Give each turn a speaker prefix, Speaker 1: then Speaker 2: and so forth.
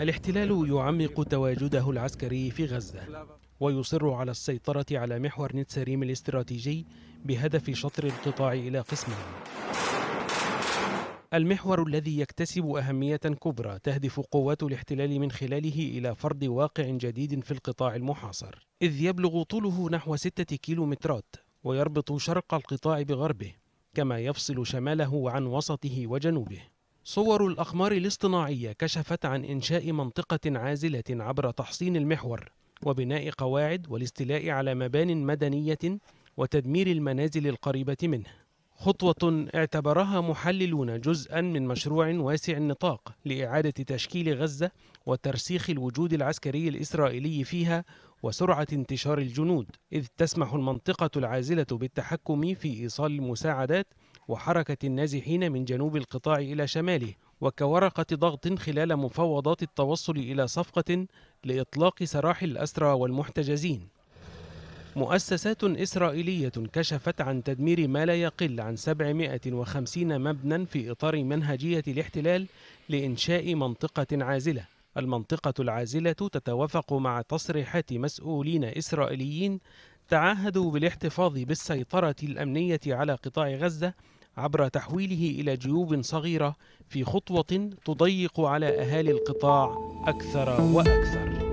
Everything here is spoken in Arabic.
Speaker 1: الاحتلال يعمق تواجده العسكري في غزة ويصر على السيطرة على محور نتساريم الاستراتيجي بهدف شطر القطاع إلى قسمين المحور الذي يكتسب أهمية كبرى تهدف قوات الاحتلال من خلاله إلى فرض واقع جديد في القطاع المحاصر إذ يبلغ طوله نحو ستة كيلومترات ويربط شرق القطاع بغربه كما يفصل شماله عن وسطه وجنوبه صور الأقمار الاصطناعية كشفت عن إنشاء منطقة عازلة عبر تحصين المحور وبناء قواعد والاستيلاء على مبان مدنية وتدمير المنازل القريبة منه خطوة اعتبرها محللون جزءا من مشروع واسع النطاق لإعادة تشكيل غزة وترسيخ الوجود العسكري الإسرائيلي فيها وسرعة انتشار الجنود إذ تسمح المنطقة العازلة بالتحكم في إيصال المساعدات وحركة النازحين من جنوب القطاع إلى شماله وكورقة ضغط خلال مفاوضات التوصل إلى صفقة لإطلاق سراح الأسرى والمحتجزين مؤسسات إسرائيلية كشفت عن تدمير ما لا يقل عن 750 مبنى في إطار منهجية الاحتلال لإنشاء منطقة عازلة المنطقة العازلة تتوافق مع تصريحات مسؤولين إسرائيليين تعهدوا بالاحتفاظ بالسيطرة الأمنية على قطاع غزة عبر تحويله إلى جيوب صغيرة في خطوة تضيق على أهالي القطاع أكثر وأكثر